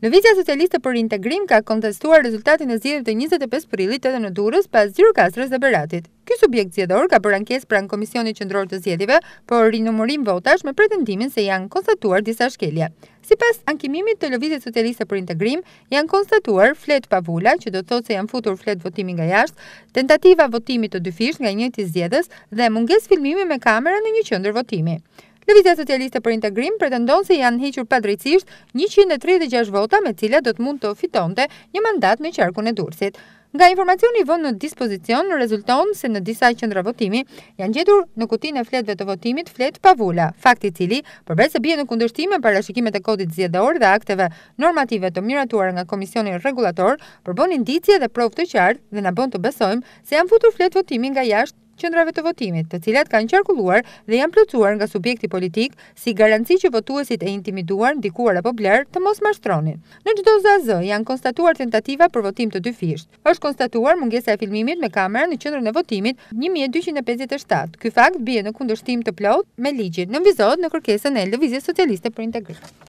Lëvizja Socialiste për Integrim ka kontestuar rezultatin e zjedhjeve të 25 prillit edhe në Durrës pas kastrës dhe Beratit. Ky subjekt zgjedhor ka bërë ankesë pranë Komisionit Qendror të Zgjedhjeve për rinumërim votash me pretendimin se janë konstatuar disa shkelje. Sipas ankimimit të Lëvizjes Socialiste për Integrim, janë konstatuar flet pavula, që do të thotë se janë futur flet votimi nga jashtë, tentativa votimi të dyfish nga njëti zgjedhës dhe mungesë filmimi me kamera në një qendër votimi. Lëvizja Socialiste për Integrim pretendon se janë hequr padrejtësisht 136 vota me cila do të mund të fitonte një mandat në qarkun e dursit. Nga informacioni vënd në dispozicion, në rezulton se në disa qëndra votimi, janë gjetur në kutin e fletve të votimit flet pavula, fakti cili, përbet se bje në kundërshtime për rashikimet e kodit zjedhor dhe akteve normative të miratuar nga komisionin regulator, përbën indicje dhe prov të qartë dhe në bënd të besojmë se janë futur flet votimi nga jashtë qëndrave të votimit, të cilat kanë qarkulluar dhe janë plëcuar nga subjekti politik si garanci që votuesit e intimiduar, ndikuar apo bler të mos mashtronin. Në çdo ZAZ janë konstatuar tentativa për votim të dyfisht. Është konstatuar mungesa e filmimit me kamerë në qendrën e votimit 1257. Ky fakt bie në kundërshtim të plotë me ligjin. në në, në kërkesën e Lëvizjes Socialiste për Integrim.